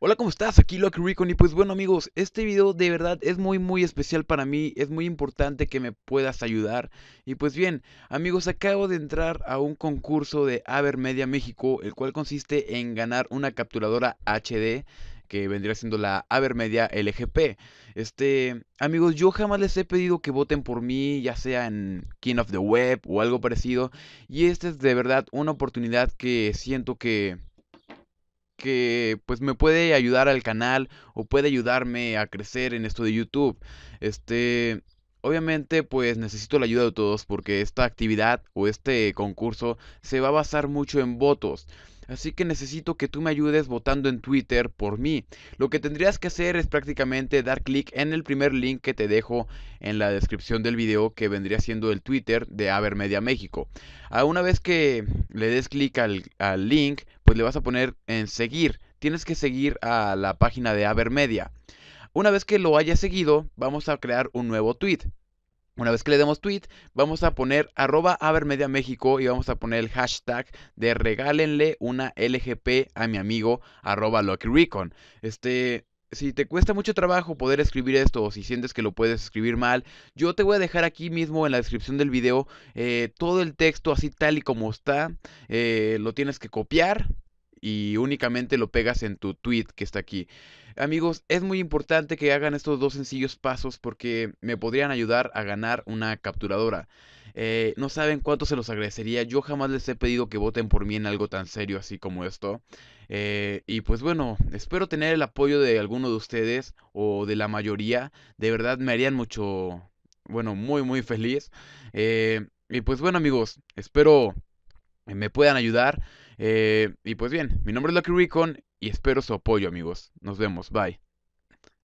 Hola, ¿cómo estás? Aquí Lucky Recon y pues bueno amigos, este video de verdad es muy muy especial para mí, es muy importante que me puedas ayudar. Y pues bien, amigos, acabo de entrar a un concurso de Avermedia México, el cual consiste en ganar una capturadora HD que vendría siendo la Avermedia LGP. Este, amigos, yo jamás les he pedido que voten por mí, ya sea en King of the Web o algo parecido, y esta es de verdad una oportunidad que siento que que pues me puede ayudar al canal o puede ayudarme a crecer en esto de YouTube. Este, Obviamente pues necesito la ayuda de todos porque esta actividad o este concurso se va a basar mucho en votos. Así que necesito que tú me ayudes votando en Twitter por mí. Lo que tendrías que hacer es prácticamente dar clic en el primer link que te dejo en la descripción del video que vendría siendo el Twitter de Avermedia México. una vez que le des clic al, al, link, pues le vas a poner en seguir. Tienes que seguir a la página de Avermedia. Media. Una vez que lo haya seguido, vamos a crear un nuevo tweet. Una vez que le demos tweet, vamos a poner arroba Avermedia México y vamos a poner el hashtag de regálenle una LGP a mi amigo arroba Lucky Este, si te cuesta mucho trabajo poder escribir esto o si sientes que lo puedes escribir mal, yo te voy a dejar aquí mismo en la descripción del video eh, todo el texto así tal y como está. Eh, lo tienes que copiar, y únicamente lo pegas en tu tweet que está aquí. Amigos, es muy importante que hagan estos dos sencillos pasos porque me podrían ayudar a ganar una capturadora. Eh, no saben cuánto se los agradecería. Yo jamás les he pedido que voten por mí en algo tan serio así como esto. Eh, y pues bueno, espero tener el apoyo de alguno de ustedes o de la mayoría. De verdad me harían mucho, bueno, muy, muy feliz. Eh, y pues bueno amigos, espero me puedan ayudar. Eh, y pues bien, mi nombre es Lucky Recon y espero su apoyo amigos. Nos vemos, bye.